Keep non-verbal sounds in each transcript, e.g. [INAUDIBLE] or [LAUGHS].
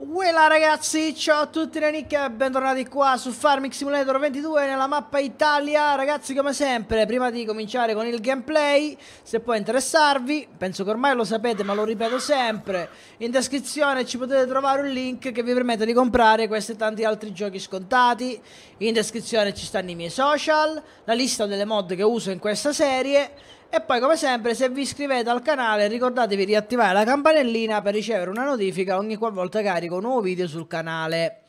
Wella ragazzi, ciao a tutti da Nick e bentornati qua su Farming Simulator 22 nella mappa Italia Ragazzi come sempre, prima di cominciare con il gameplay, se può interessarvi, penso che ormai lo sapete ma lo ripeto sempre In descrizione ci potete trovare un link che vi permette di comprare questi e tanti altri giochi scontati In descrizione ci stanno i miei social, la lista delle mod che uso in questa serie e poi come sempre se vi iscrivete al canale ricordatevi di attivare la campanellina per ricevere una notifica ogni qualvolta carico un nuovo video sul canale.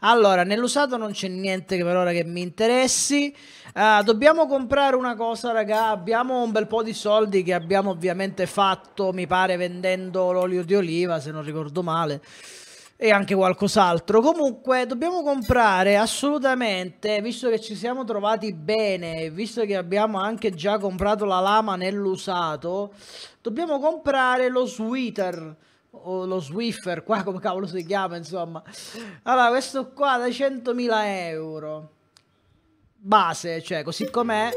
Allora, nell'usato non c'è niente che per ora che mi interessi. Uh, dobbiamo comprare una cosa, raga. Abbiamo un bel po' di soldi che abbiamo ovviamente fatto, mi pare, vendendo l'olio di oliva, se non ricordo male e anche qualcos'altro. Comunque dobbiamo comprare assolutamente, visto che ci siamo trovati bene, visto che abbiamo anche già comprato la lama nell'usato, dobbiamo comprare lo sweater o lo Swiffer, qua come cavolo si chiama, insomma. Allora, questo qua da 100.000 euro. Base, cioè, così com'è.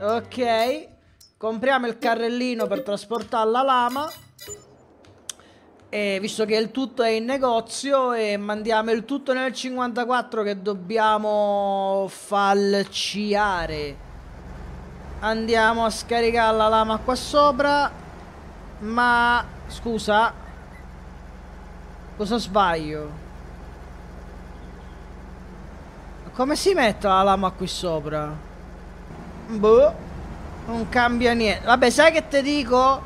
Ok. Compriamo il carrellino per trasportare la lama. E visto che il tutto è in negozio e mandiamo il tutto nel 54 che dobbiamo falciare andiamo a scaricare la lama qua sopra ma scusa cosa sbaglio come si mette la lama qui sopra boh non cambia niente vabbè sai che te dico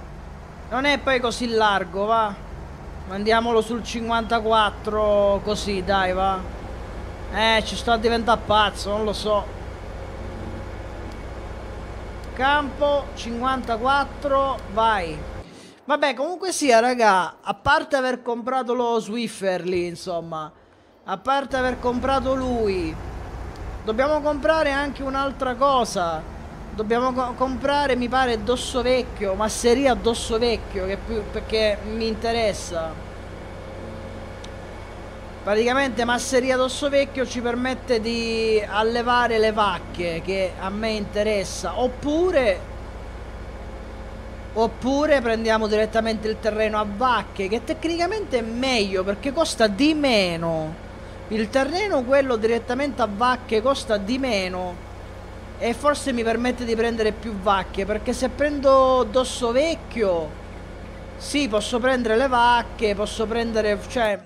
non è poi così largo va Mandiamolo sul 54 così, dai, va. Eh, ci sto a diventare pazzo, non lo so. Campo 54, vai. Vabbè, comunque sia, raga, a parte aver comprato lo Swiffer lì, insomma, a parte aver comprato lui, dobbiamo comprare anche un'altra cosa dobbiamo co comprare mi pare Dosso Vecchio, Masseria Dosso Vecchio più, perché mi interessa praticamente Masseria Dosso Vecchio ci permette di allevare le vacche che a me interessa oppure oppure prendiamo direttamente il terreno a vacche che tecnicamente è meglio perché costa di meno il terreno quello direttamente a vacche costa di meno e forse mi permette di prendere più vacche perché se prendo dosso vecchio sì posso prendere le vacche posso prendere cioè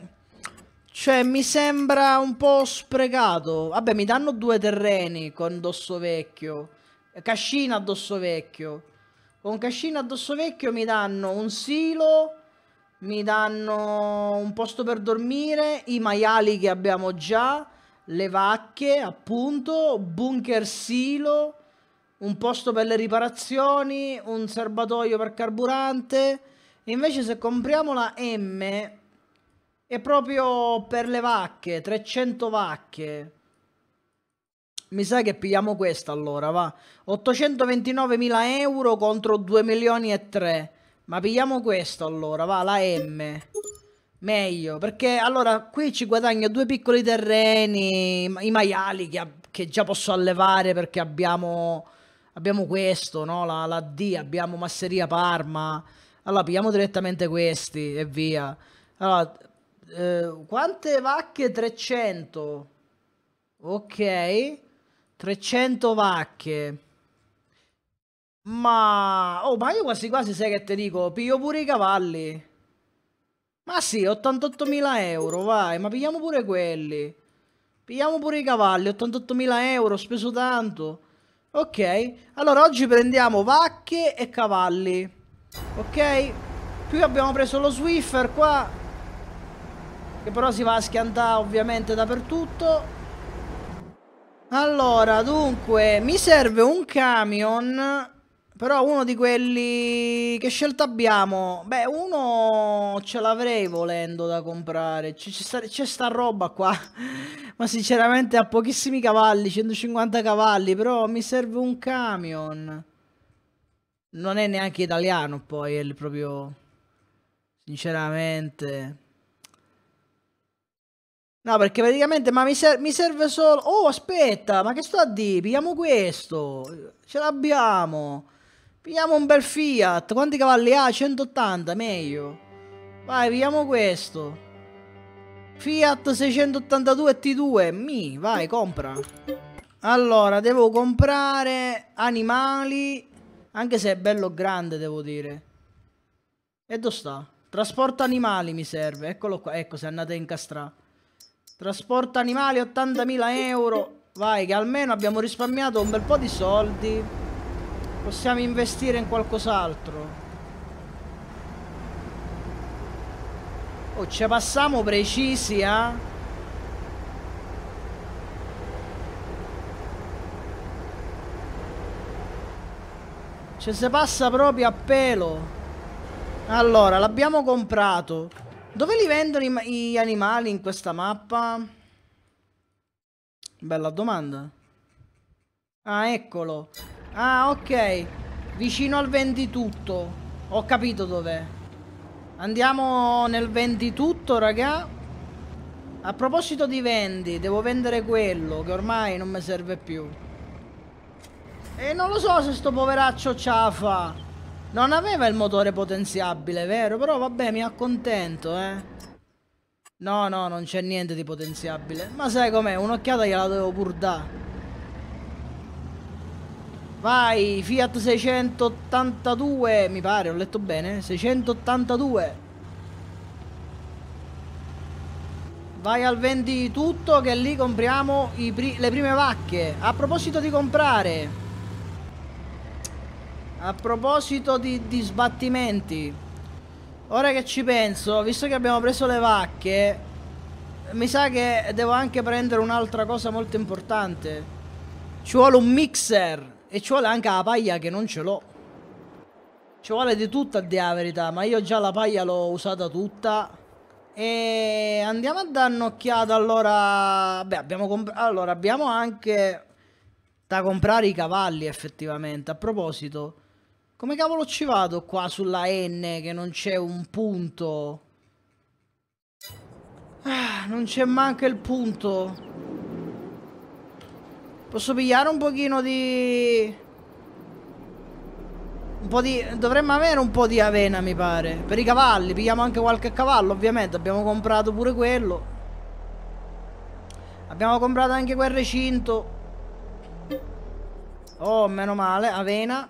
cioè mi sembra un po' sprecato vabbè mi danno due terreni con dosso vecchio cascina addosso vecchio con cascina addosso vecchio mi danno un silo mi danno un posto per dormire i maiali che abbiamo già le vacche, appunto, bunker silo, un posto per le riparazioni, un serbatoio per carburante. Invece se compriamo la M è proprio per le vacche, 300 vacche. Mi sa che pigliamo questa allora, va. 829.000 euro contro 2 milioni e 3. Ma pigliamo questa allora, va, la M meglio, perché allora qui ci guadagno due piccoli terreni, i maiali che, che già posso allevare perché abbiamo, abbiamo questo, no? la, la D, abbiamo Masseria Parma, allora pigliamo direttamente questi e via. Allora, eh, quante vacche? 300. Ok, 300 vacche. Ma, oh, ma io quasi quasi sai che ti dico, piglio pure i cavalli. Ma sì, 88.000 euro, vai, ma pigliamo pure quelli. Pigliamo pure i cavalli, 88.000 euro, ho speso tanto. Ok, allora oggi prendiamo vacche e cavalli. Ok, qui abbiamo preso lo Swiffer qua, che però si va a schiantare ovviamente dappertutto. Allora, dunque, mi serve un camion però uno di quelli... Che scelta abbiamo? Beh, uno ce l'avrei volendo da comprare. C'è sta, sta, roba qua. [LAUGHS] Ma sinceramente ha pochissimi cavalli, 150 cavalli. Però mi serve un camion. Non è neanche italiano poi, è il proprio... Sinceramente... No, perché praticamente, ma mi, ser mi, serve solo... Oh, aspetta, ma che sto a dire? Pigliamo questo. Ce l'abbiamo. Pigliamo un bel Fiat. Quanti cavalli ha? 180, meglio. Vai, pigliamo questo. Fiat 682 T2. Mi, vai, compra. Allora, devo comprare animali. Anche se è bello grande, devo dire. E dove sta? Trasporto animali mi serve. Eccolo qua. Ecco, se andate a incastrare. Trasporto animali 80.000 euro. Vai, che almeno abbiamo risparmiato un bel po' di soldi. Possiamo investire in qualcos'altro. Oh, ci passiamo precisi, eh? Cioè se passa proprio a pelo Allora l'abbiamo comprato Dove li vendono gli animali in questa mappa? Bella domanda Ah eccolo Ah, ok. Vicino al venditutto. Ho capito dov'è. Andiamo nel venditutto, raga. A proposito di vendi, devo vendere quello che ormai non mi serve più. E non lo so se sto poveraccio ciafa. Non aveva il motore potenziabile, vero? Però vabbè, mi accontento, eh. No, no, non c'è niente di potenziabile. Ma sai com'è? Un'occhiata gliela dovevo pur dare. Vai, Fiat 682, mi pare, ho letto bene, 682. Vai al vendi tutto che lì compriamo pri le prime vacche. A proposito di comprare, a proposito di, di sbattimenti, ora che ci penso, visto che abbiamo preso le vacche, mi sa che devo anche prendere un'altra cosa molto importante. Ci vuole un mixer. E ci vuole anche la paglia che non ce l'ho. Ci vuole di tutta a dire la verità, ma io già la paglia l'ho usata tutta. E andiamo a dare un'occhiata allora. Beh, abbiamo, allora, abbiamo anche da comprare i cavalli effettivamente. A proposito, come cavolo ci vado qua sulla N che non c'è un punto? Ah, non c'è manca il punto. Posso pigliare un pochino di... Un po' di... Dovremmo avere un po' di avena, mi pare. Per i cavalli. Pigliamo anche qualche cavallo, ovviamente. Abbiamo comprato pure quello. Abbiamo comprato anche quel recinto. Oh, meno male. Avena.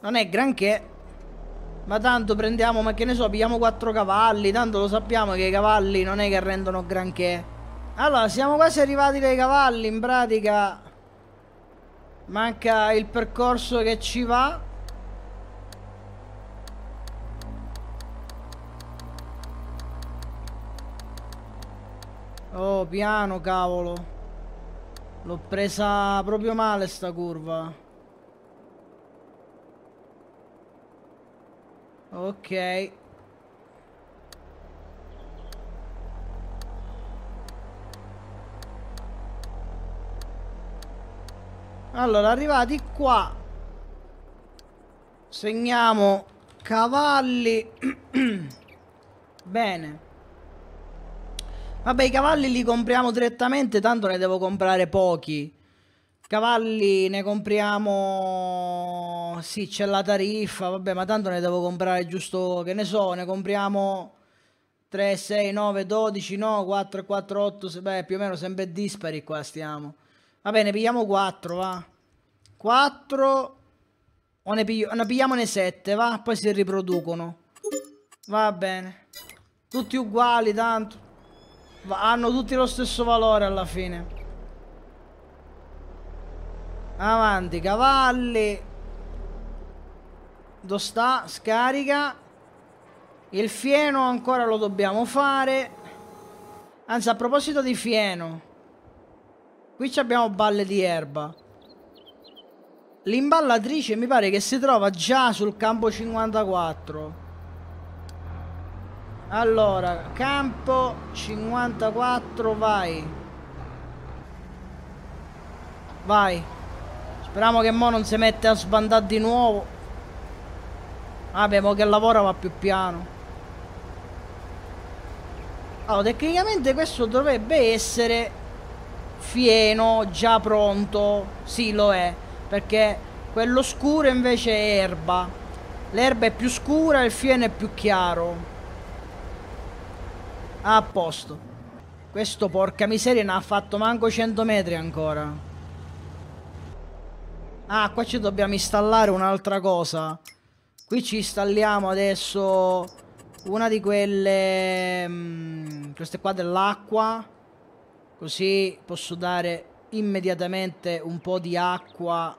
Non è granché. Ma tanto prendiamo, ma che ne so, pigliamo quattro cavalli. Tanto lo sappiamo che i cavalli non è che rendono granché. Allora, siamo quasi arrivati dai cavalli, in pratica manca il percorso che ci va. Oh, piano, cavolo. L'ho presa proprio male sta curva. Ok. Allora, arrivati qua. Segniamo cavalli. [CLEARS THROAT] Bene. Vabbè, i cavalli li compriamo direttamente, tanto ne devo comprare pochi. Cavalli ne compriamo... Sì, c'è la tariffa, vabbè, ma tanto ne devo comprare giusto, che ne so, ne compriamo 3, 6, 9, 12, no, 4, 4, 8, beh, più o meno sempre dispari qua stiamo. Va bene, pigliamo 4, va. 4. O ne, pigli ne pigliamone 7, va. Poi si riproducono. Va bene. Tutti uguali, tanto. Va hanno tutti lo stesso valore alla fine. Avanti, cavalli. Dove sta? Scarica. Il fieno ancora lo dobbiamo fare. Anzi, a proposito di fieno. Qui abbiamo balle di erba. L'imballatrice mi pare che si trova già sul campo 54. Allora, campo 54, vai. Vai. Speriamo che mo non si mette a sbandare di nuovo. Ah, Vabbè, mo che lavora va più piano. Allora, tecnicamente questo dovrebbe essere fieno, già pronto, sì lo è, perché quello scuro invece è erba. L'erba è più scura e il fieno è più chiaro. Ah, a posto. Questo porca miseria ne ha fatto manco 100 metri ancora. Ah, qua ci dobbiamo installare un'altra cosa. Qui ci installiamo adesso una di quelle... Mh, mm, queste qua dell'acqua. Così posso dare immediatamente un po' di acqua.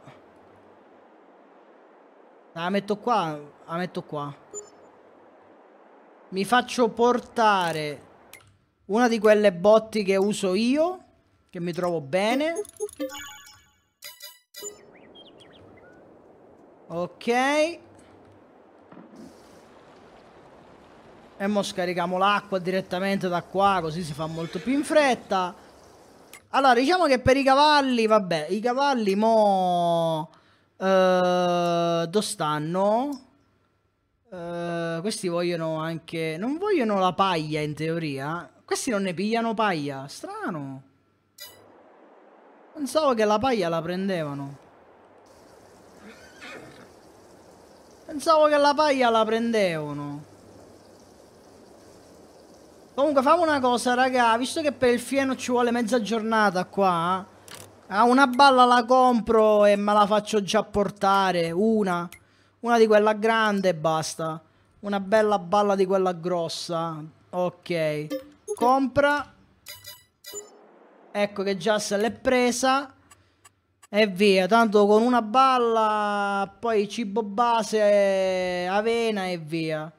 Ah, la metto qua, la metto qua. Mi faccio portare una di quelle botti che uso io, che mi trovo bene. Ok. E mo scarichiamo l'acqua direttamente da qua, così si fa molto più in fretta. Allora, diciamo che per i cavalli, vabbè, i cavalli mo... Uh, dove stanno? Uh, questi vogliono anche... Non vogliono la paglia, in teoria. Questi non ne pigliano paglia. Strano. Pensavo che la paglia la prendevano. Pensavo che la paglia la prendevano. Comunque fammi una cosa, raga, visto che per il fieno ci vuole mezza giornata qua, eh, Ah una balla la compro e me la faccio già portare, una, una di quella grande e basta. Una bella balla di quella grossa. Ok. Compra. Ecco che già se l'è presa. E via, tanto con una balla, poi cibo base, avena e via.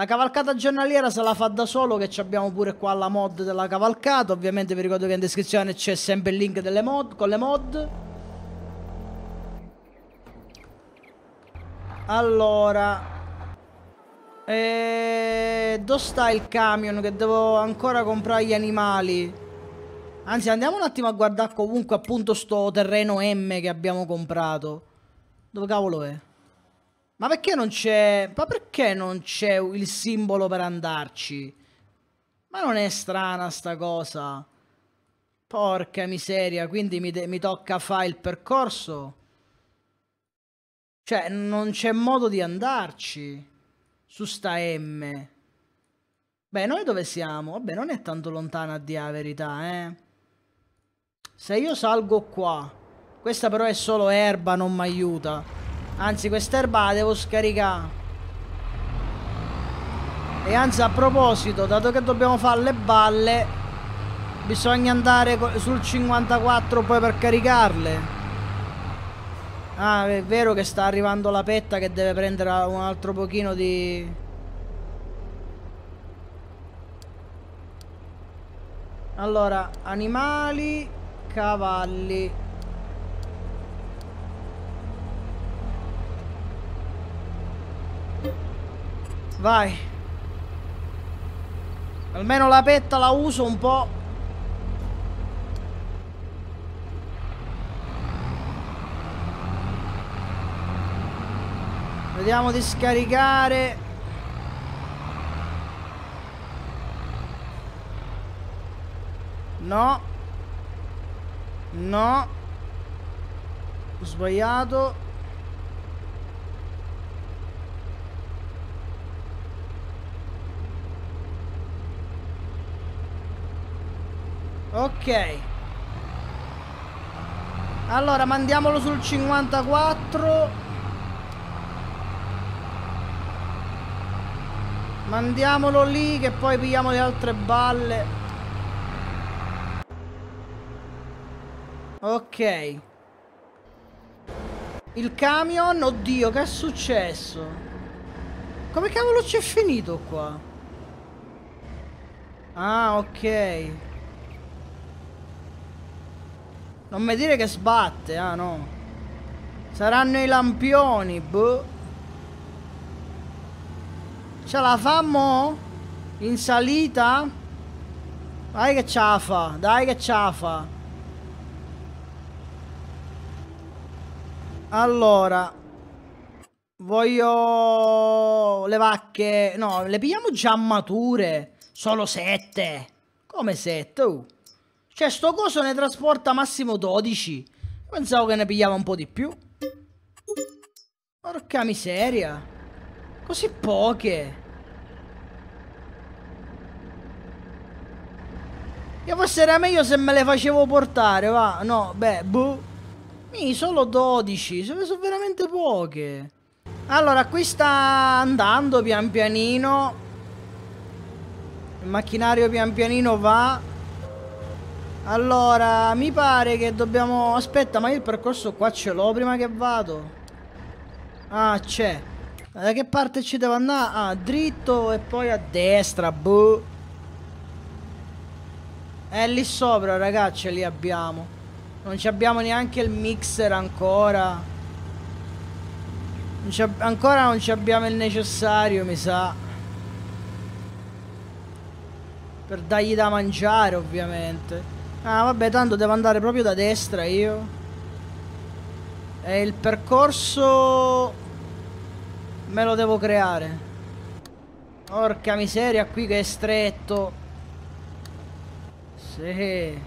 La cavalcata giornaliera se la fa da solo che abbiamo pure qua la mod della cavalcata. Ovviamente vi ricordo che in descrizione c'è sempre il link delle mod con le mod. Allora eh, Dove sta il camion che devo ancora comprare gli animali? Anzi andiamo un attimo a guardare comunque appunto sto terreno M che abbiamo comprato. Dove cavolo è? Ma perché non c'è... Ma perché non c'è il simbolo per andarci? Ma non è strana sta cosa? Porca miseria, quindi mi, mi tocca fare il percorso? Cioè, non c'è modo di andarci su sta M. Beh, noi dove siamo? Vabbè, non è tanto lontana a dire la verità, eh. Se io salgo qua, questa però è solo erba, non mi aiuta. Anzi, quest'erba la devo scaricare. E anzi, a proposito, dato che dobbiamo fare le balle, bisogna andare sul 54 poi per caricarle. Ah, è vero che sta arrivando la petta che deve prendere un altro pochino di... Allora, animali, cavalli... Vai. Almeno la petta la uso un po'. Vediamo di scaricare. No. No. Ho sbagliato. Ok. Allora, mandiamolo sul 54. Mandiamolo lì che poi pigliamo le altre balle. Ok. Il camion, oddio, che è successo? Come cavolo c'è finito qua? Ah, ok. Non mi dire che sbatte, ah no. Saranno i lampioni, boh. Ce la fammo? In salita? Dai che ciafa, dai che ciafa. Allora. Voglio le vacche. No, le pigliamo già mature. Solo sette. Come sette? Oh. Cioè, sto coso ne trasporta massimo 12. Pensavo che ne pigliava un po' di più. Porca miseria. Così poche. Io forse era meglio se me le facevo portare, va. No, beh, buh. Mi, solo 12. sono veramente poche. Allora, qui sta andando pian pianino. Il macchinario pian pianino va. Allora, mi pare che dobbiamo... Aspetta, ma io il percorso qua ce l'ho prima che vado? Ah, c'è. Da che parte ci devo andare? Ah, dritto e poi a destra, boh. È lì sopra, ragazzi, li abbiamo. Non ci abbiamo neanche il mixer ancora. Non ancora non ci abbiamo il necessario, mi sa. Per dargli da mangiare, ovviamente. Ah, vabbè, tanto devo andare proprio da destra io. E il percorso... Me lo devo creare. Porca miseria, qui che è stretto. Sì.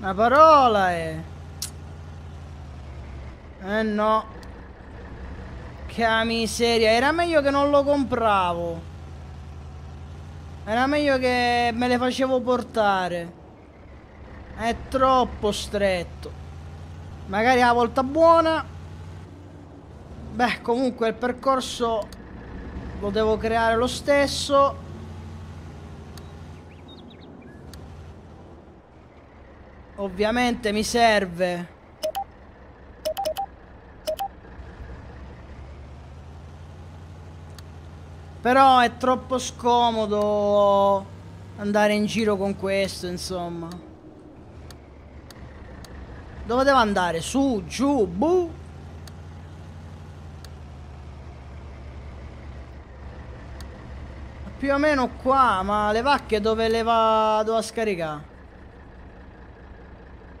Una parola è. Eh. eh no. Che miseria, era meglio che non lo compravo. Era meglio che me le facevo portare. È troppo stretto. Magari la volta buona. Beh, comunque il percorso lo devo creare lo stesso. Ovviamente mi serve Però è troppo scomodo andare in giro con questo, insomma. Dove devo andare? Su, giù, bu. Più o meno qua, ma le vacche dove le vado a scaricare?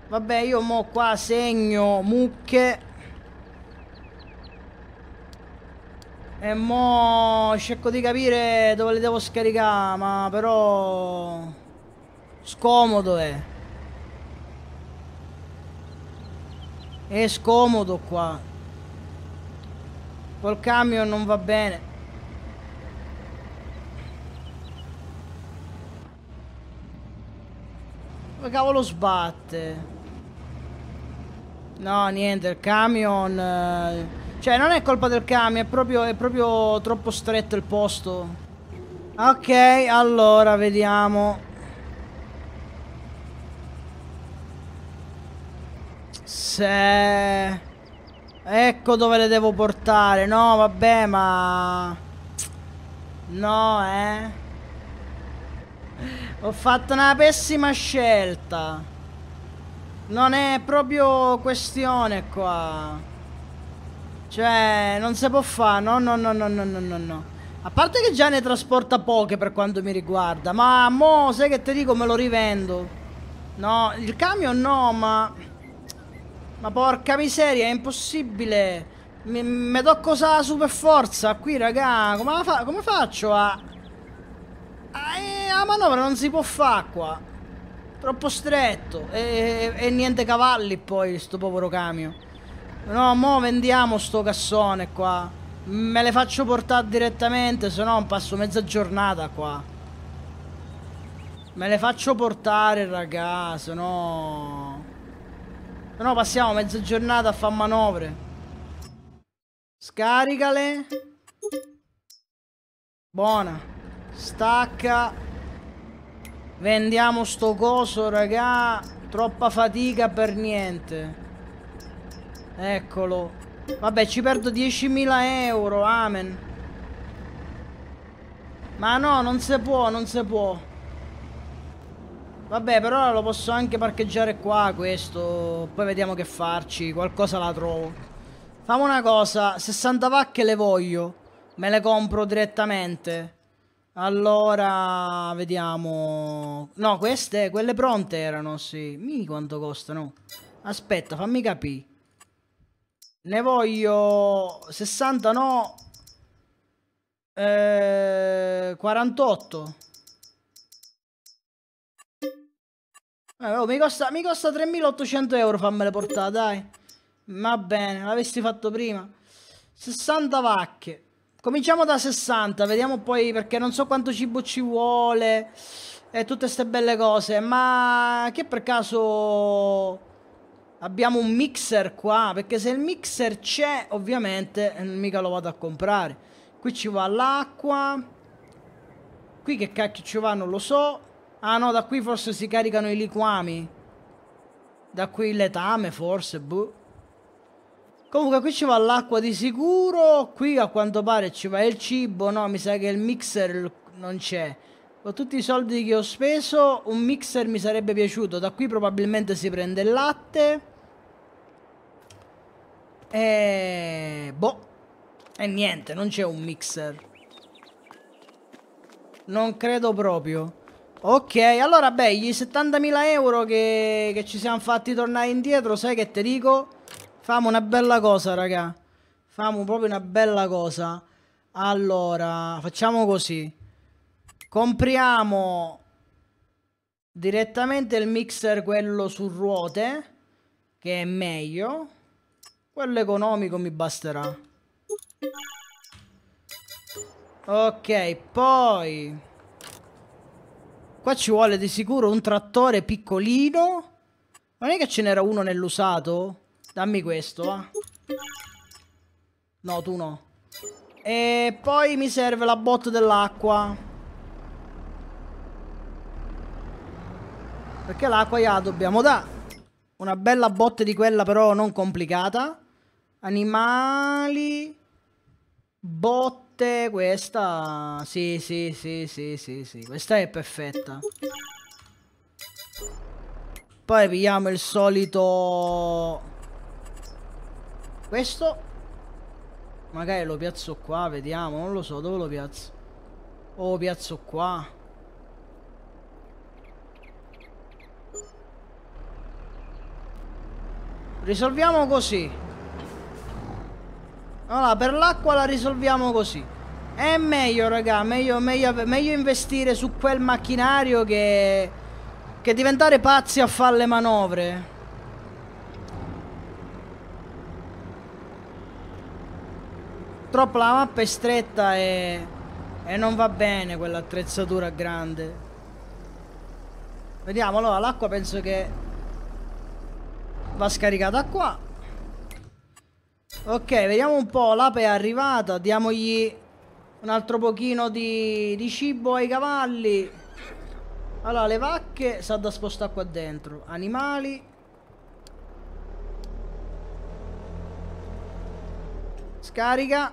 Vabbè, io mo qua segno mucche E mo cerco di capire dove le devo scaricare, ma però scomodo è. È scomodo qua. Col camion non va bene. Ma cavolo sbatte? No, niente, il camion... Eh... Cioè, non è colpa del camion, è proprio, è proprio troppo stretto il posto. Ok, allora, vediamo. Se... Ecco dove le devo portare. No, vabbè, ma... No, eh. Ho fatto una pessima scelta. Non è proprio questione qua. Cioè, non si può fare, no, no, no, no, no, no, no, no. A parte che già ne trasporta poche per quanto mi riguarda, ma mo, sai che ti dico, me lo rivendo. No, il camion no, ma... Ma porca miseria, è impossibile. Mi, mi tocco la super forza qui, raga. Come, fa come faccio a... a eh, la manovra non si può fare qua. Troppo stretto. E, e, e niente cavalli poi, sto povero camion. No, mo vendiamo sto cassone qua. Me le faccio portare direttamente, se no passo mezza giornata qua. Me le faccio portare, raga, se no... Se no passiamo mezza giornata a fare manovre. Scaricale. Buona. Stacca. Vendiamo sto coso, raga. Troppa fatica per niente. Eccolo. Vabbè, ci perdo 10.000 euro, amen. Ma no, non si può, non si può. Vabbè, però lo posso anche parcheggiare qua questo. Poi vediamo che farci, qualcosa la trovo. Famo una cosa, 60 vacche le voglio. Me le compro direttamente. Allora, vediamo... No, queste, quelle pronte erano, sì. Mi quanto costano? Aspetta, fammi capire. Ne voglio 60 no. Eh, 48. Eh, oh, mi, costa, mi costa 3.800 euro fammele portare, dai. Va bene, l'avessi fatto prima. 60 vacche. Cominciamo da 60, vediamo poi perché non so quanto cibo ci vuole e tutte queste belle cose. Ma che per caso abbiamo un mixer qua, perché se il mixer c'è, ovviamente, eh, mica lo vado a comprare. Qui ci va l'acqua. Qui che cacchio ci va, non lo so. Ah no, da qui forse si caricano i liquami. Da qui il letame, forse, buh. Comunque qui ci va l'acqua di sicuro, qui a quanto pare ci va il cibo, no mi sa che il mixer non c'è. Con tutti i soldi che ho speso un mixer mi sarebbe piaciuto, da qui probabilmente si prende il latte. E... Boh. E niente, non c'è un mixer. Non credo proprio. Ok, allora beh, gli 70.000 euro che, che, ci siamo fatti tornare indietro, sai che te dico? Famo una bella cosa, raga. Famo proprio una bella cosa. Allora, facciamo così. Compriamo direttamente il mixer, quello su ruote, che è meglio. Quello economico mi basterà. Ok, poi... Qua ci vuole di sicuro un trattore piccolino. Non è che ce n'era uno nell'usato? Dammi questo, va. Eh. No, tu no. E poi mi serve la botte dell'acqua. Perché l'acqua la dobbiamo dare. Una bella botte di quella però non complicata. Animali. Botte. Questa. Sì, sì, sì, sì, sì, sì. Questa è perfetta. Poi pigliamo il solito... Questo. Magari lo piazzo qua, vediamo. Non lo so, dove lo piazzo? O oh, lo piazzo qua. Risolviamo così. Allora, per l'acqua la risolviamo così. È meglio, raga, meglio, meglio, meglio investire su quel macchinario che, che diventare pazzi a fare le manovre. Troppo la mappa è stretta e, e non va bene quell'attrezzatura grande. Vediamo, allora l'acqua penso che va scaricata qua. Ok, vediamo un po'. L'ape è arrivata. Diamogli un altro pochino di, di cibo ai cavalli. Allora, le vacche sa da spostare qua dentro. Animali. Scarica.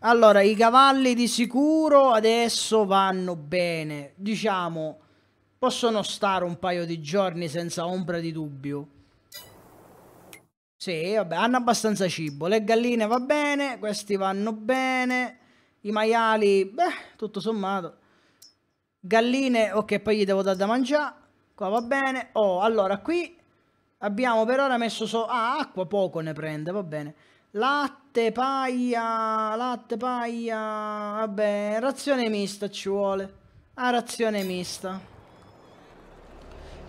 Allora, i cavalli di sicuro adesso vanno bene. Diciamo, possono stare un paio di giorni senza ombra di dubbio. Sì, vabbè, hanno abbastanza cibo. Le galline va bene, questi vanno bene. I maiali, beh, tutto sommato. Galline, ok, poi gli devo dare da mangiare. Qua va bene. Oh, allora, qui abbiamo per ora messo so... Ah, acqua poco ne prende, va bene. Latte, paia, latte, paia... Vabbè, razione mista ci vuole. Ah, razione mista.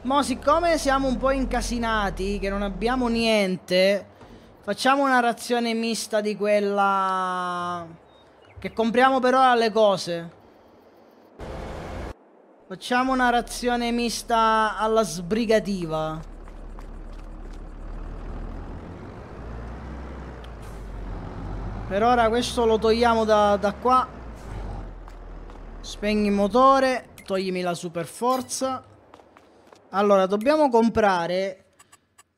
Mo siccome siamo un po' incasinati, che non abbiamo niente, facciamo una razione mista di quella... Che compriamo per ora le cose. Facciamo una razione mista alla sbrigativa. Per ora questo lo togliamo da, da qua. Spegni il motore, toglimi la super forza. Allora, dobbiamo comprare...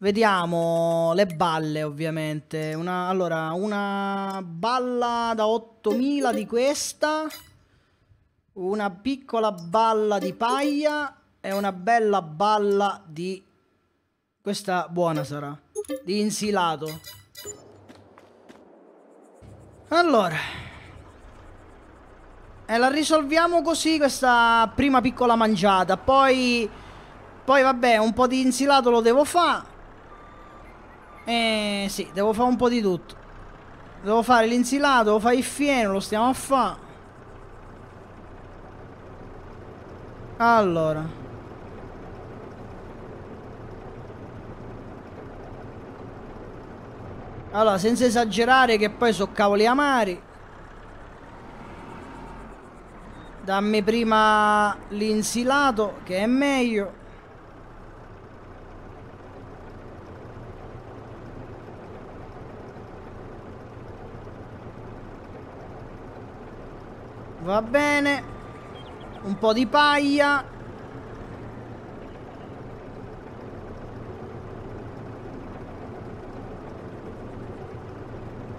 Vediamo le balle, ovviamente. Una, allora, una balla da 8000 di questa. Una piccola balla di paglia. E una bella balla di... Questa buona sarà. Di insilato. Allora... E la risolviamo così questa prima piccola mangiata. Poi poi vabbè, un po' di insilato lo devo fare. Eh sì, devo fare un po' di tutto. Devo fare l'insilato, devo fare il fieno, lo stiamo a fare. Allora. Allora, senza esagerare che poi so cavoli amari. Dammi prima l'insilato, che è meglio. Va bene Un po' di paglia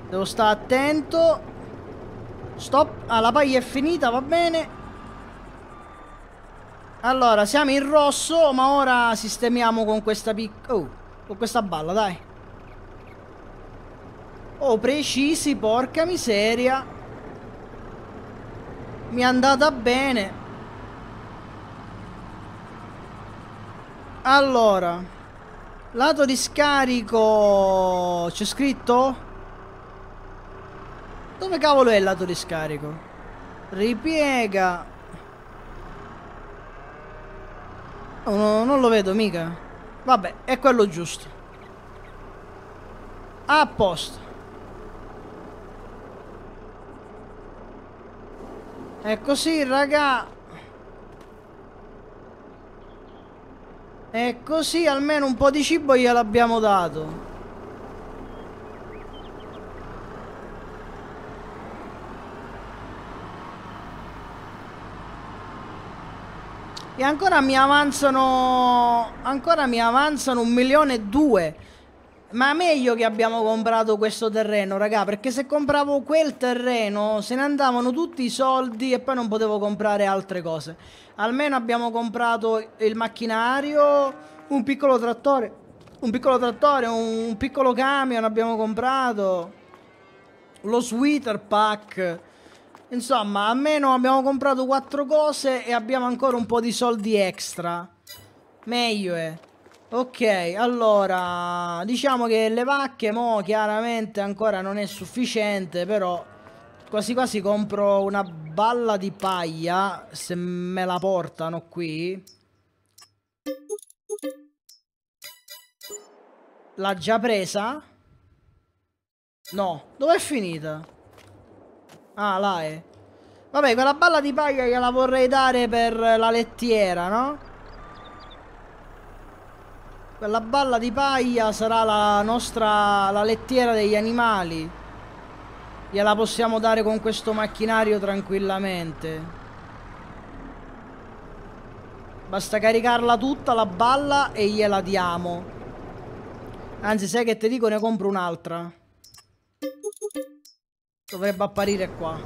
Devo stare attento Stop Ah la paglia è finita va bene Allora siamo in rosso Ma ora sistemiamo con questa piccola Oh Con questa balla dai Oh precisi porca miseria mi è andata bene. Allora, lato di scarico c'è scritto? Dove cavolo è il lato di scarico? Ripiega. Oh, no, non lo vedo mica. Vabbè, è quello giusto. A posto. È così, raga. E così almeno un po' di cibo gliel'abbiamo dato. E ancora mi avanzano... Ancora mi avanzano un milione e due. Ma meglio che abbiamo comprato questo terreno, raga, perché se compravo quel terreno se ne andavano tutti i soldi e poi non potevo comprare altre cose. Almeno abbiamo comprato il macchinario, un piccolo trattore, un piccolo trattore, un piccolo camion abbiamo comprato, lo sweater pack. Insomma, almeno abbiamo comprato quattro cose e abbiamo ancora un po' di soldi extra. Meglio è. Ok, allora, diciamo che le vacche mo chiaramente ancora non è sufficiente, però quasi quasi compro una balla di paglia, se me la portano qui. L'ha già presa? No, dov'è finita? Ah, là è. Vabbè, quella balla di paglia gliela vorrei dare per la lettiera, no? Quella balla di paglia sarà la nostra la lettiera degli animali. Gliela possiamo dare con questo macchinario tranquillamente. Basta caricarla tutta la balla e gliela diamo. Anzi, sai che ti dico, ne compro un'altra. Dovrebbe apparire qua.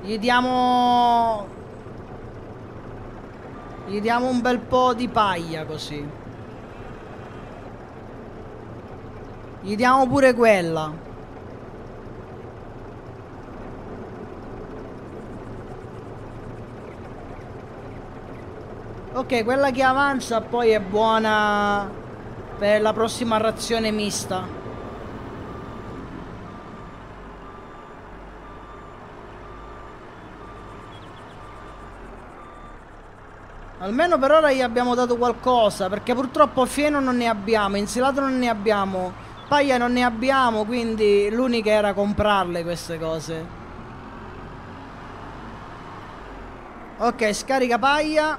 Gli diamo gli diamo un bel po' di paglia così. Gli diamo pure quella. Ok, quella che avanza poi è buona per la prossima razione mista. Almeno per ora gli abbiamo dato qualcosa, perché purtroppo fieno non ne abbiamo, insilato non ne abbiamo, paglia non ne abbiamo, quindi l'unica era comprarle queste cose. Ok, scarica paglia.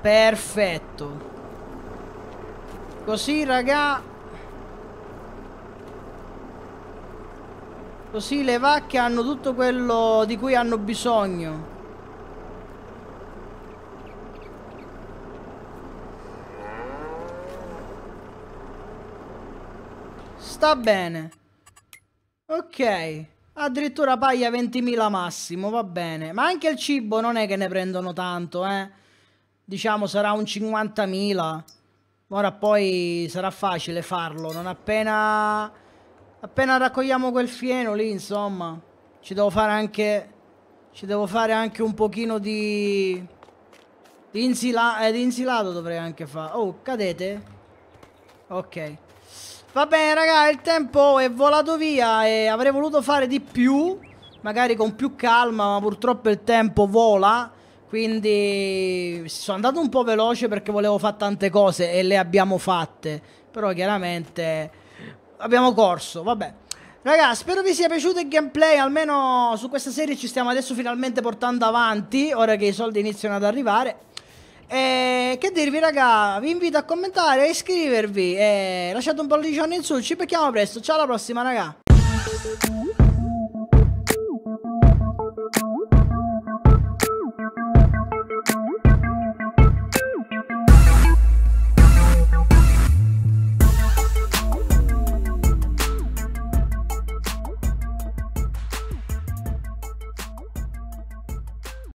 Perfetto. Così, raga. Così le vacche hanno tutto quello di cui hanno bisogno. sta bene. Ok. Addirittura paglia 20.000 massimo, va bene. Ma anche il cibo non è che ne prendono tanto, eh. Diciamo sarà un 50.000. Ora poi sarà facile farlo, non appena... Appena raccogliamo quel fieno lì, insomma. Ci devo fare anche... Ci devo fare anche un pochino di... Di, insilato, eh, di insilato dovrei anche fare. Oh, cadete? Ok. Va bene raga il tempo è volato via e avrei voluto fare di più Magari con più calma ma purtroppo il tempo vola Quindi sono andato un po' veloce perché volevo fare tante cose e le abbiamo fatte Però chiaramente abbiamo corso vabbè Raga, spero vi sia piaciuto il gameplay, almeno su questa serie ci stiamo adesso finalmente portando avanti, ora che i soldi iniziano ad arrivare. E che dirvi raga, vi invito a commentare, a iscrivervi e lasciate un pollice in su, ci becchiamo presto, ciao alla prossima raga.